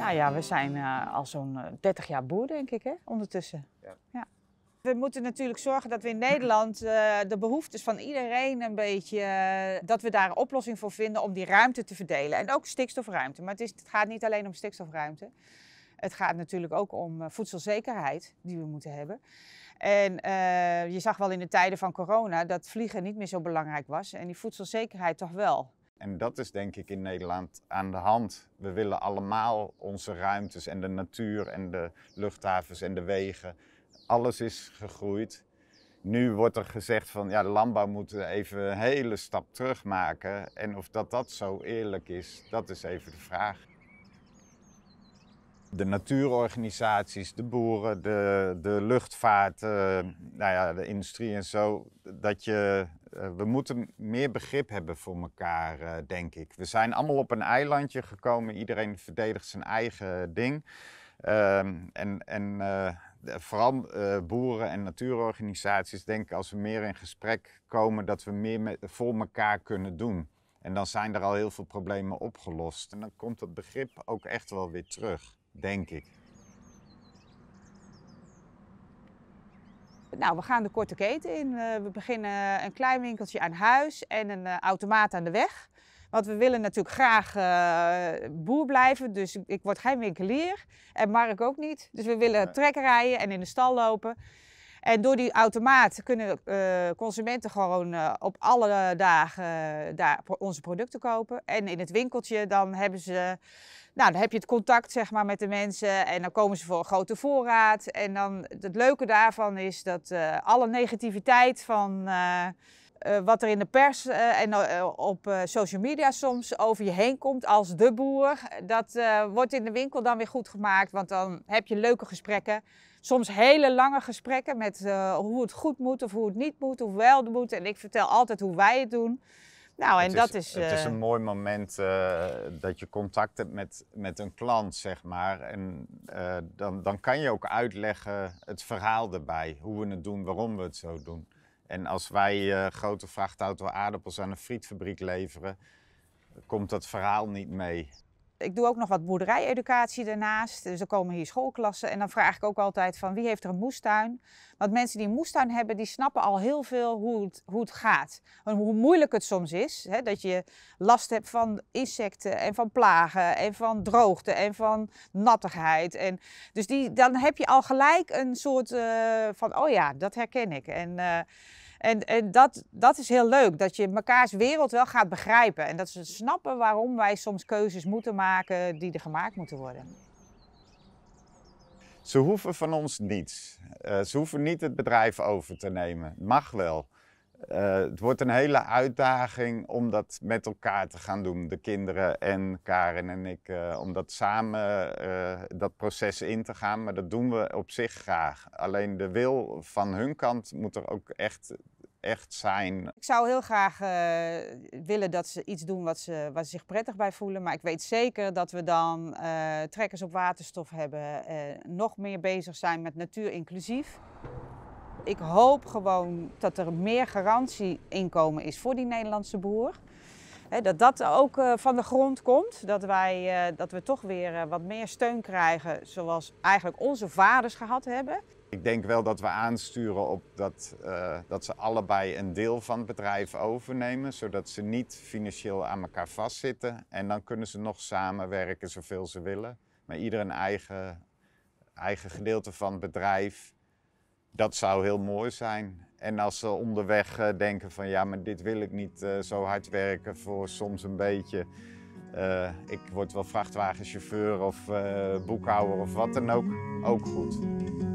Nou ja, we zijn eh, al zo'n 30 eh, jaar boer, denk ik, hè, ondertussen. Ja. ja. We moeten natuurlijk zorgen dat we in Nederland uh, de behoeftes van iedereen een beetje... dat we daar een oplossing voor vinden om die ruimte te verdelen. En ook stikstofruimte. Maar het, is, het gaat niet alleen om stikstofruimte. Het gaat natuurlijk ook om voedselzekerheid die we moeten hebben. En je zag wel in de tijden van corona dat vliegen niet meer zo belangrijk was en die voedselzekerheid toch wel. En dat is denk ik in Nederland aan de hand. We willen allemaal onze ruimtes en de natuur en de luchthavens en de wegen. Alles is gegroeid. Nu wordt er gezegd van ja, de landbouw moet even een hele stap terug maken. En of dat dat zo eerlijk is, dat is even de vraag. De natuurorganisaties, de boeren, de, de luchtvaart, eh, nou ja, de industrie en zo. Dat je eh, we moeten meer begrip hebben voor elkaar, eh, denk ik. We zijn allemaal op een eilandje gekomen. Iedereen verdedigt zijn eigen ding. Ehm, en en eh, vooral boeren en natuurorganisaties denken als we meer in gesprek komen dat we meer met, voor elkaar kunnen doen. En dan zijn er al heel veel problemen opgelost. En dan komt dat begrip ook echt wel weer terug, denk ik. Nou, we gaan de korte keten in. Eh, we beginnen een klein winkeltje aan huis en een eh, automaat aan de weg. Want we willen natuurlijk graag eh, boer blijven, dus ik word geen winkelier. En Mark ook niet. Dus we willen trekken rijden en in de stal lopen. En door die automaat kunnen consumenten gewoon op alle dagen daar onze producten kopen. En in het winkeltje dan hebben ze nou, dan heb je het contact zeg maar, met de mensen en dan komen ze voor een grote voorraad. En dan het leuke daarvan is dat eh, alle negativiteit van eh, eh, wat er in de pers en op social media soms over je heen komt als de boer, dat wordt in de winkel dan weer goed gemaakt. Want dan heb je leuke gesprekken. Soms hele lange gesprekken met hoe het goed moet of hoe het niet moet, of wel het moet. En ik vertel altijd hoe wij het doen. Nou, en het dat is, Het is eh, een mooi moment eh, dat je contact hebt met, met een klant, zeg maar. En eh, dan, dan kan je ook uitleggen het verhaal erbij, hoe we het doen, waarom we het zo doen. En als wij uh, grote vrachtauto aardappels aan een frietfabriek leveren, komt dat verhaal niet mee. Ik doe ook nog wat boerderijeducatie daarnaast. Dus er komen hier schoolklassen. En dan vraag ik ook altijd van wie heeft er een moestuin? Want mensen die een moestuin hebben, die snappen al heel veel hoe het, hoe het gaat. En hoe moeilijk het soms is. Hè? Dat je last hebt van insecten en van plagen en van droogte en van nattigheid. En, dus die, dan heb je al gelijk een soort eh, van, oh ja, dat herken ik. En... Eh, en, en dat, dat is heel leuk, dat je mekaars wereld wel gaat begrijpen. En dat ze snappen waarom wij soms keuzes moeten maken die er gemaakt moeten worden. Ze hoeven van ons niets. Eh, ze hoeven niet het bedrijf over te nemen. Mag wel. Eh, het wordt een hele uitdaging om dat met elkaar te gaan doen. De kinderen en Karen en ik. Eh, om dat samen eh, dat proces in te gaan. Maar dat doen we op zich graag. Alleen de wil van hun kant moet er ook echt, echt zijn. Ik zou heel graag willen dat ze iets doen wat ze, wat ze zich prettig bij voelen. Maar ik weet zeker dat we dan trekkers op waterstof hebben. nog meer bezig zijn met natuur inclusief ik hoop gewoon dat er meer garantieinkomen is voor die Nederlandse boer. dat dat ook eh, van de grond komt. Dat, wij, eh, dat we toch weer eh, wat meer steun krijgen zoals eigenlijk onze vaders gehad hebben. Ik denk wel dat we aansturen op dat, dat ze allebei een deel van het bedrijf overnemen, zodat ze niet financieel aan elkaar vastzitten. En dan kunnen ze nog samenwerken zoveel ze willen. Maar ieder een eigen, eigen gedeelte van het bedrijf dat zou heel mooi zijn. En als ze onderweg eh, denken van ja, maar dit wil ik niet eh, zo hard werken voor soms een beetje. Eh, ik word wel vrachtwagenchauffeur of boekhouder of wat dan ook. Ook goed.